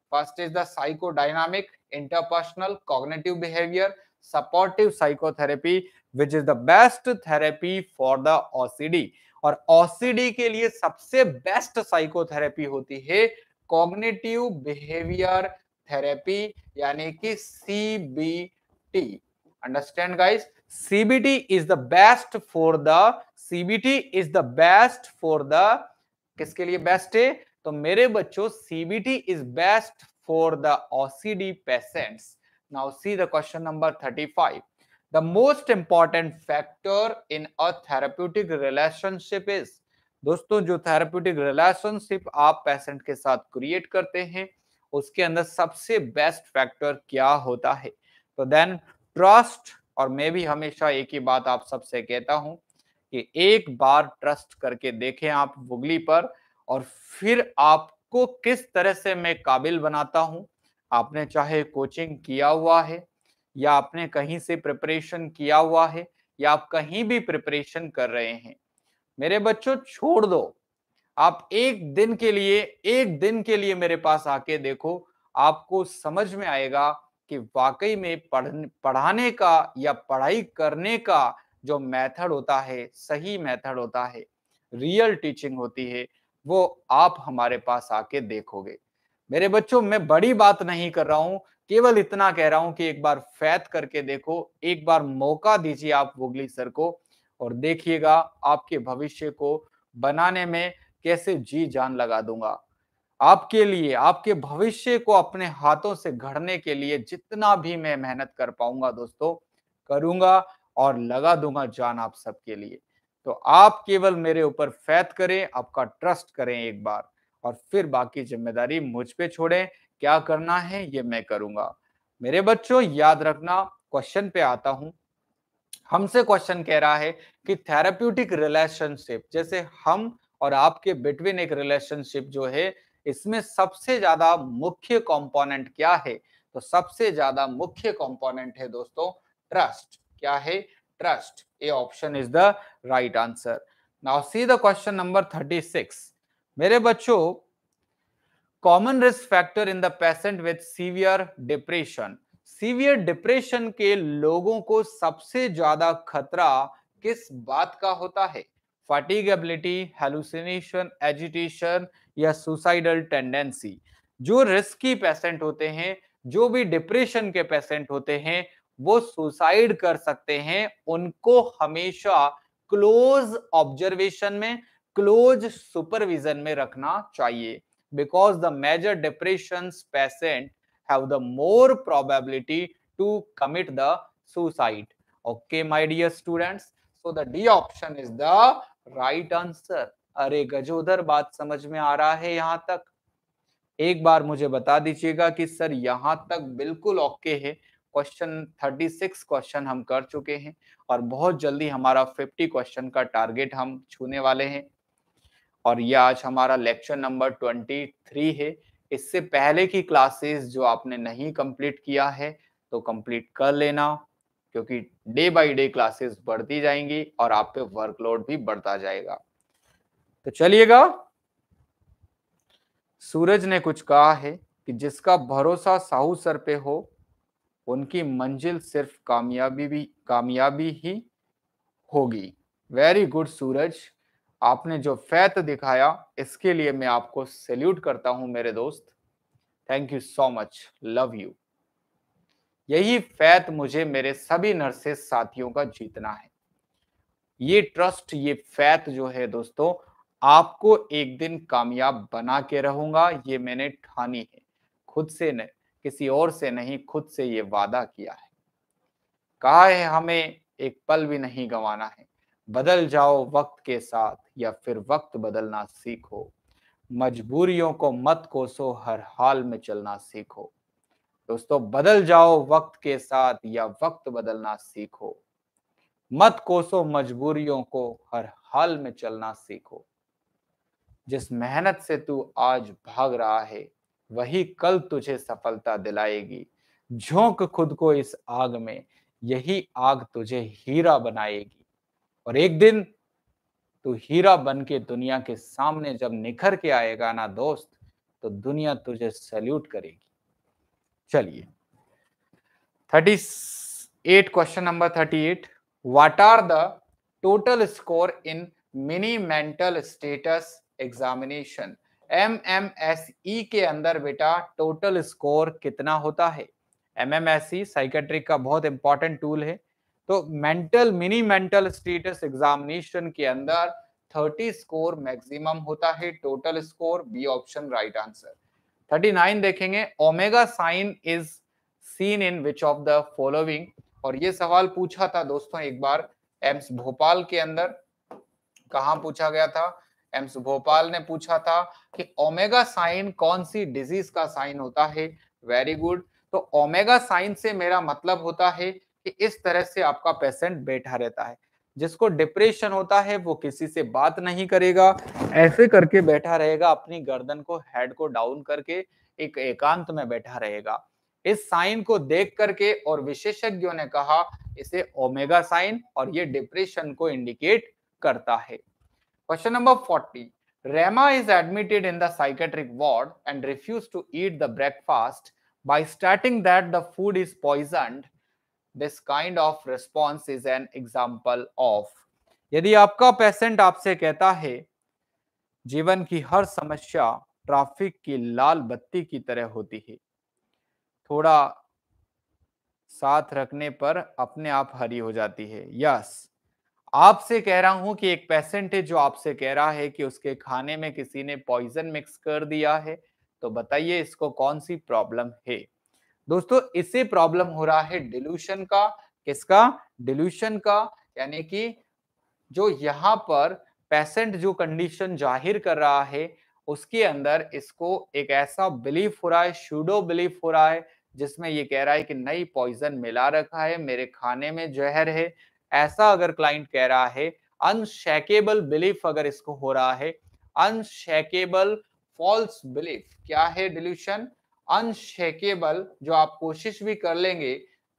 First is the psychodynamic, interpersonal, cognitive behavior, supportive psychotherapy, which is the best therapy for the OCD. और OCD के लिए सबसे बेस्ट साइकोथेरेपी होती है कॉग्निटिव बिहेवियर थेरेपी यानी कि CBT understand guys CBT is the best for the CBT is the best for the किसके लिए बेस्ट है तो मेरे बच्चों CBT is best for the OCD patients now see the question number 35 the most important factor in a therapeutic relationship is दोस्तों जो therapeutic relationship आप पेशेंट के साथ क्रिएट करते हैं उसके अंदर सबसे बेस्ट फैक्टर क्या होता है तो देन ट्रस्ट और मैं भी हमेशा एक ही बात आप सबसे कहता हूं कि एक बार ट्रस्ट करके देखें आप गुगली पर और फिर आपको किस तरह से मैं काबिल बनाता हूं आपने चाहे कोचिंग किया हुआ है या आपने कहीं से प्रिपरेशन किया हुआ है या आप कहीं भी प्रिपरेशन कर रहे हैं मेरे बच्चों छोड़ दो आप एक दिन के लिए एक दिन के लिए मेरे पास आके देखो आपको समझ में आएगा कि वाकई में पढ़ पढ़ाने का या पढ़ाई करने का जो मेथड होता है सही मेथड होता है रियल टीचिंग होती है वो आप हमारे पास आके देखोगे मेरे बच्चों मैं बड़ी बात नहीं कर रहा हूं केवल इतना कह रहा हूं कि एक बार फैत करके देखो एक बार मौका दीजिए आप मुगली सर को और देखिएगा आपके भविष्य को बनाने में कैसे जी जान लगा दूंगा आपके लिए आपके भविष्य को अपने हाथों से घड़ने के लिए जितना भी मैं मेहनत कर पाऊंगा दोस्तों करूंगा और लगा दूंगा जान आप सबके लिए तो आप केवल मेरे ऊपर फैत करें आपका ट्रस्ट करें एक बार और फिर बाकी जिम्मेदारी मुझ पे छोड़ें क्या करना है ये मैं करूंगा मेरे बच्चों याद रखना क्वेश्चन पे आता हूं हमसे क्वेश्चन कह रहा है कि थेरापूटिक रिलेशनशिप जैसे हम और आपके बिटवीन एक रिलेशनशिप जो है इसमें सबसे ज्यादा मुख्य कंपोनेंट क्या है तो सबसे ज्यादा मुख्य कंपोनेंट है दोस्तों ट्रस्ट क्या है trust A option is the right answer now see the question number thirty six मेरे बच्चों common risk factor in the patient with severe depression severe depression के लोगों को सबसे ज्यादा खतरा किस बात का होता है फटिगेबिलिटी हेलुसिनेशन एजिटेशन या सुसाइडल टेंडेंसी जो रिस्की पेशेंट होते हैं जो भी डिप्रेशन के पेशेंट होते हैं वो सुसाइड कर सकते हैं उनको हमेशा क्लोज ऑब्जर्वेशन में क्लोज सुपरविजन में रखना चाहिए because the major depression patient have the more probability to commit the suicide okay my dear students so the D option is the right answer अरे गजोधर बात समझ में आ रहा है यहां तक एक बार मुझे बता दीजिएगा कि सर यहां तक बिल्कुल ओके okay है क्वेश्चन 36 क्वेश्चन हम कर चुके हैं और बहुत जल्दी हमारा 50 क्वेश्चन का टारगेट हम छूने वाले हैं और ये आज हमारा लेक्चर नंबर 23 है इससे पहले की क्लासेस जो आपने नहीं कंप्लीट किया है तो कंप्लीट कर लेना क्योंकि डे बाय डे क्लासेस बढ़ती जाएंगी और आप पे वर्कलोड भी बढ़ता जाएगा तो चलिएगा सूरज ने कुछ कहा है कि जिसका भरोसा साहू सर पे हो उनकी मंजिल सिर्फ कामयाबी भी कामयाबी ही होगी वेरी गुड सूरज आपने जो फैत दिखाया इसके लिए मैं आपको सैल्यूट करता हूं मेरे दोस्त thank you so much love you यही फैत मुझे मेरे सभी नर्सेस साथियों का जीतना है ये ट्रस्ट ये फैत जो है दोस्तों आपको एक दिन कामयाब बना के रहूंगा ये मैंने ठानी है खुद से नहीं किसी और से नहीं खुद से ये वादा किया है कहा है हमें एक पल भी नहीं गंवाना है बदल जाओ वक्त के साथ या फिर वक्त बदलना सीखो मजबूरियों को मत कोसो हर हाल में चलना सीखो दोस्तों बदल जाओ वक्त के साथ या वक्त बदलना सीखो मत कोसो मजबूरियों को हर हाल में चलना सीखो जिस मेहनत से तू आज भाग रहा है वही कल तुझे सफलता दिलाएगी झोंक खुद को इस आग में यही आग तुझे हीरा बनाएगी और एक दिन तू हीरा बन के दुनिया के सामने जब निखर के आएगा ना दोस्त तो दुनिया तुझे सल्यूट करेगी चलिए thirty eight question number thirty eight what are the total score in mini mental status examination M M S E के अंदर बेटा टोटल स्कोर कितना होता है M M S E psychiatric का बहुत इंपॉर्टेंट टूल है तो mental mini mental status examination के अंदर 30 स्कोर मैक्सिमम होता है total score B option right answer 39 देखेंगे omega sign is seen in which of the following और ये सवाल पूछा था दोस्तों एक बार एम्स भोपाल के अंदर कहा पूछा गया था एम्स भोपाल ने पूछा था कि ओमेगा साइन कौन सी डिजीज का साइन होता है वेरी गुड तो ओमेगा साइन से मेरा मतलब होता है कि इस तरह से आपका पेशेंट बैठा रहता है जिसको डिप्रेशन होता है वो किसी से बात नहीं करेगा ऐसे करके बैठा रहेगा अपनी गर्दन को हेड को डाउन करके एक एकांत में बैठा रहेगा इस साइन को देख करके और विशेषज्ञों ने कहा इसे ओमेगा साइन और ये डिप्रेशन को इंडिकेट करता है Question number 40. Rama is admitted in the psychiatric ward and refused to eat the breakfast by stating that the food is poisoned. This kind of response is an example of. यदि आपका patient आपसे कहता है जीवन की हर समस्या traffic की लाल बत्ती की तरह होती है थोड़ा साथ रखने पर अपने आप हरी हो जाती है यस आपसे कह रहा हूं कि एक पैसेंटेज है जो आपसे कह रहा है कि उसके खाने में किसी ने पॉइजन मिक्स कर दिया है तो बताइए इसको कौन सी प्रॉब्लम है दोस्तों इससे प्रॉब्लम हो रहा है डिल्यूशन का किसका डिल्यूशन का यानी कि जो यहाँ पर पेशेंट जो कंडीशन जाहिर कर रहा है उसके अंदर इसको एक ऐसा बिलीफ हो रहा है शूडो बिलीफ हो रहा है जिसमें ये कह रहा है कि नई पॉइजन मिला रखा है मेरे खाने में जहर है ऐसा अगर क्लाइंट कह रहा है अनशेकेबल बिलीफ अगर इसको हो रहा है अनशेकेबल फॉल्स बिलीफ क्या है डिल्यूशन अनशेकेबल जो आप कोशिश भी कर लेंगे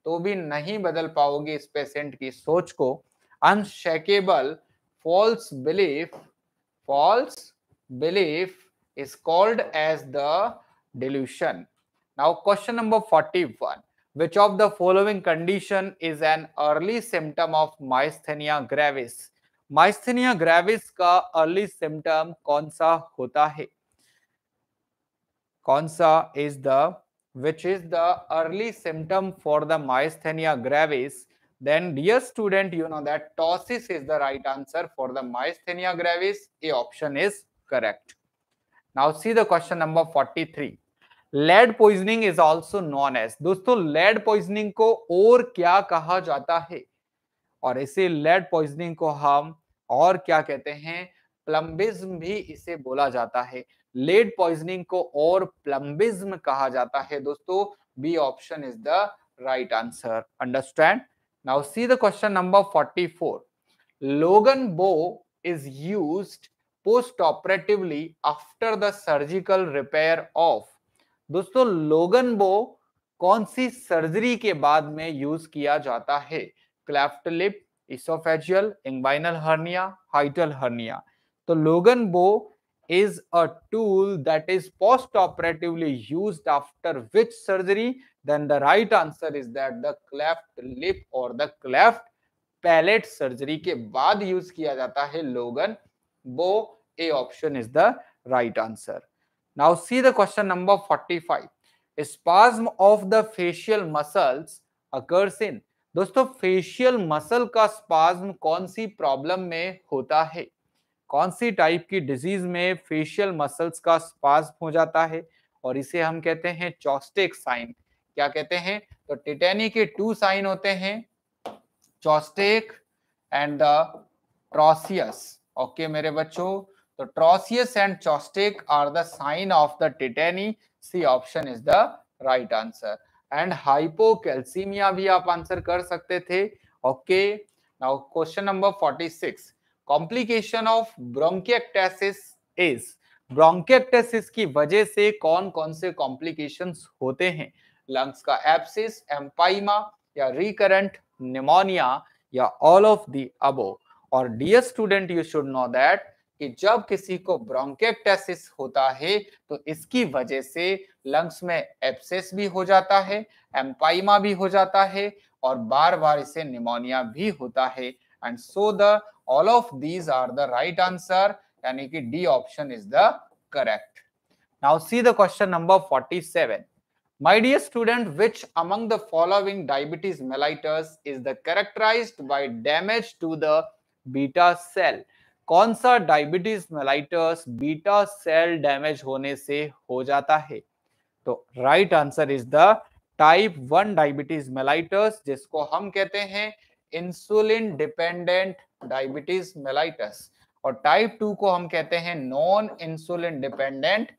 तो भी नहीं बदल पाओगे इस पेशेंट की सोच को unshakable false belief false belief is called as the delusion now question number forty one which of the following condition is an early symptom of myasthenia gravis Myasthenia gravis का early symptom कौन सा होता है कौन सा is the which is the early symptom for the myasthenia gravis then dear student you know that ptosis is the right answer for the myasthenia gravis a option is correct now see the question number 43 lead poisoning is also known as दोस्तों lead poisoning को और क्या कहा जाता है और इसे lead poisoning को हम और क्या कहते हैं प्लम्बिज्म भी इसे बोला जाता है लेड पॉइजनिंग को और प्लम्बिज्म कहा जाता है दोस्तों B option is the right answer understand now see the question number 44 Logan bow is used post operatively after the surgical repair of दोस्तों लोगन बो कौन सी सर्जरी के बाद में यूज किया जाता है cleft lip oesophageal inguinal hernia hiatal hernia तो Logan bow is a tool that is post operatively use after which surgery then the right answer is that the cleft lip और the cleft palate surgery के बाद use किया जाता है Logan bow A option is the right answer Now see the question number 45. A spasm of the facial muscles occurs in दोस्तों facial muscle का spasm कौन सी प्रॉब्लम में होता है कौन सी टाइप की डिजीज में फेशियल मसल्स का स्पाज्म हो जाता है और इसे हम कहते हैं चौस्टिक साइन क्या कहते हैं तो टिटेनी के टू साइन होते हैं Chvostek and the Trousseau okay मेरे बच्चों तो Trousseau and Chvostek are the sign of the tetany C option is the right answer and hypocalcaemia भी आप आंसर कर सकते थे okay now question number 46 complication of bronchiectasis is bronchiectasis की वजह से कौन कौन से कॉम्प्लिकेशंस होते हैं लंग्स का एप्सिस एम्पाइमा या रिकरेंट निमोनिया या ऑल ऑफ दी अबो और dear student you should know that कि जब किसी को ब्रोंकेटेसिस होता है तो इसकी वजह से लंग्स में एप्सेस भी हो जाता है एम्पाइमा भी हो जाता है और बार बार इसे निमोनिया भी होता है and so the all of these are the right answer यानी कि D option is the correct now see the question number 47 My dear student, which among the following diabetes mellitus is the characterized by damage to the beta cell? कौन सा diabetes mellitus beta cell damage होने से हो जाता है तो right answer is the type one diabetes mellitus जिसको हम कहते हैं इंसुलिन डिपेंडेंट डायबिटीज मेलाइटस और टाइप टू को हम कहते हैं non insulin dependent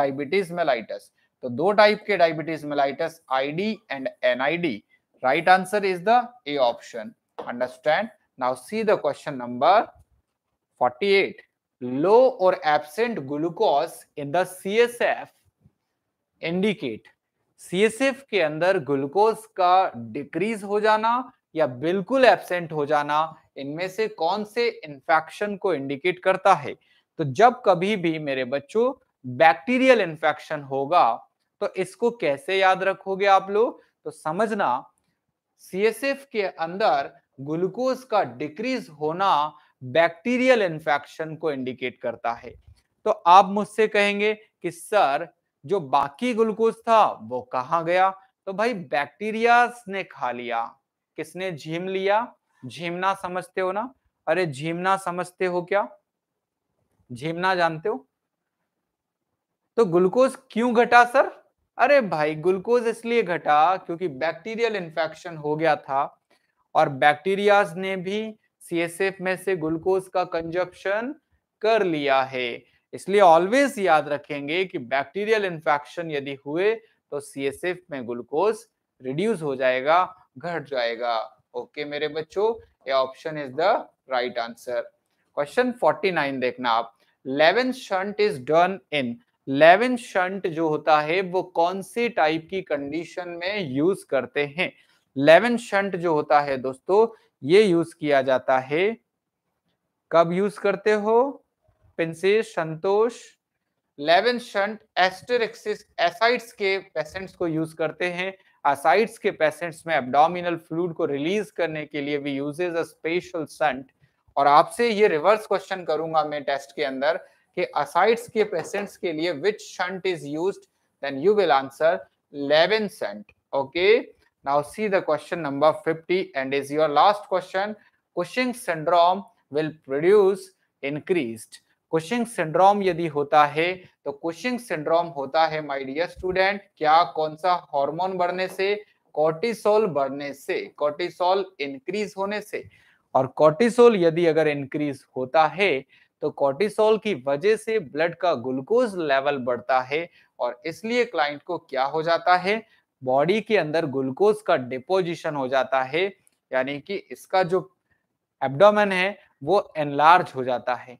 diabetes mellitus तो दो टाइप के diabetes mellitus ID and NID right answer is the A option understand now see the question number 48 low or absent glucose in the CSF indicate CSF के अंदर glucose का decrease हो जाना या बिल्कुल एब्सेंट हो जाना इनमें से कौन से इन्फेक्शन को इंडिकेट करता है तो जब कभी भी मेरे बच्चों बैक्टीरियल इन्फेक्शन होगा तो इसको कैसे याद रखोगे आप लोग तो समझना सीएसएफ के अंदर ग्लूकोज का डिक्रीज होना बैक्टीरियल इन्फेक्शन को इंडिकेट करता है तो आप मुझसे कहेंगे कि सर जो बाकी ग्लूकोज था वो कहा गया तो भाई बैक्टीरिया ने खा लिया किसने झीम लिया झीमना समझते हो ना अरे झीमना समझते हो क्या झीमना जानते हो तो ग्लूकोज क्यों घटा सर अरे भाई ग्लूकोज इसलिए घटा क्योंकि बैक्टीरियल इंफेक्शन हो गया था और बैक्टीरियाज ने भी सीएसएफ में से ग्लूकोज का कंजप्शन कर लिया है इसलिए ऑलवेज याद रखेंगे कि बैक्टीरियल इंफेक्शन यदि हुए तो सीएसएफ में ग्लूकोज रिड्यूस हो जाएगा घट जाएगा ओके मेरे बच्चों ये option is the right answer question 49 देखना आप LeVeen shunt is done in LeVeen shunt जो होता है वो कौन से टाइप की कंडीशन में यूज करते हैं लेवन शंट जो होता है दोस्तों ये यूज किया जाता है कब यूज करते हो पिंसेस संतोष लेवन शंट एस्टेरिक्सिस एसाइड्स के पेशेंट्स को यूज करते हैं असाइड्स के पेशेंट्स में एब्डोमिनल फ्लूड को रिलीज करने के लिए we uses a special shunt और आपसे ये रिवर्स क्वेश्चन करूंगा मैं टेस्ट के अंदर कि असाइड्स के पेशेंट्स के लिए which shunt is used then you will answer LeVeen shunt okay Now see the question number 50 and is your last question. Cushing syndrome will produce increased. cushing syndrome यदि होता है तो cushing syndrome होता है my dear student क्या कौन सा hormone बढ़ने से cortisol बढ़ने से cortisol increase होने से और cortisol यदि अगर increase होता है तो कॉर्टिसोल की वजह से ब्लड का ग्लूकोज लेवल बढ़ता है और इसलिए क्लाइंट को क्या हो जाता है बॉडी के अंदर ग्लूकोज का डिपोजिशन हो जाता है यानी कि इसका जो एब्डोमेन है वो एनलार्ज हो जाता है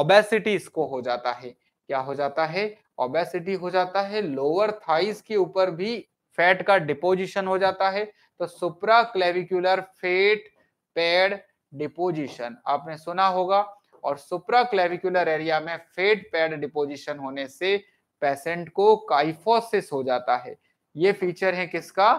ओबेसिटी इसको हो जाता है क्या हो जाता है ओबेसिटी हो जाता है लोअर थाइस के ऊपर भी फैट का डिपोजिशन हो जाता है तो supra clavicular fat pad deposition आपने सुना होगा और सुप्रा क्लेविकुलर एरिया में फेट पैड डिपोजिशन होने से पेशेंट को काइफोसिस हो जाता है ये फीचर है किसका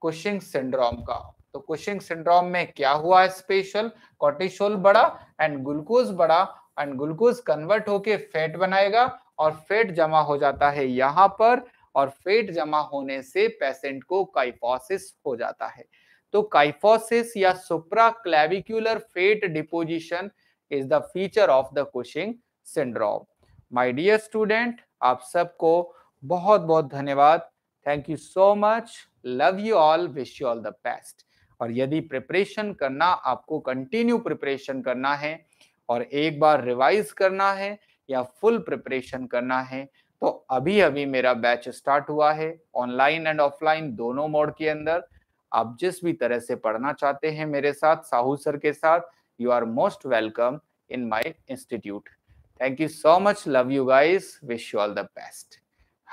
कुशिंग सिंड्रोम का तो कुशिंग सिंड्रोम में क्या हुआ स्पेशल कॉटिशोल बढ़ा एंड ग्लूकोज बढ़ा एंड ग्लूकोज कन्वर्ट होके फैट बनाएगा और फैट जमा हो जाता है यहां पर और फेट जमा होने से पेशेंट को काइफोसिस हो जाता है तो काइफोसिस या supra clavicular fat deposition is the feature of the Cushing syndrome my dear student आप सबको बहुत बहुत धन्यवाद thank you so much love you all wish you all the best और यदि प्रिपरेशन करना आपको कंटिन्यू प्रिपरेशन करना है और एक बार रिवाइज करना है या फुल प्रिपरेशन करना है तो अभी अभी मेरा बैच स्टार्ट हुआ है ऑनलाइन एंड ऑफलाइन दोनों मोड के अंदर आप जिस भी तरह से पढ़ना चाहते हैं मेरे साथ साहू सर के साथ you are most welcome in my institute thank you so much love you guys wish you all the best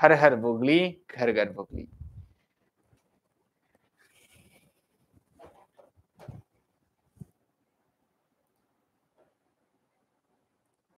हर हर बुगली घर घर बुगली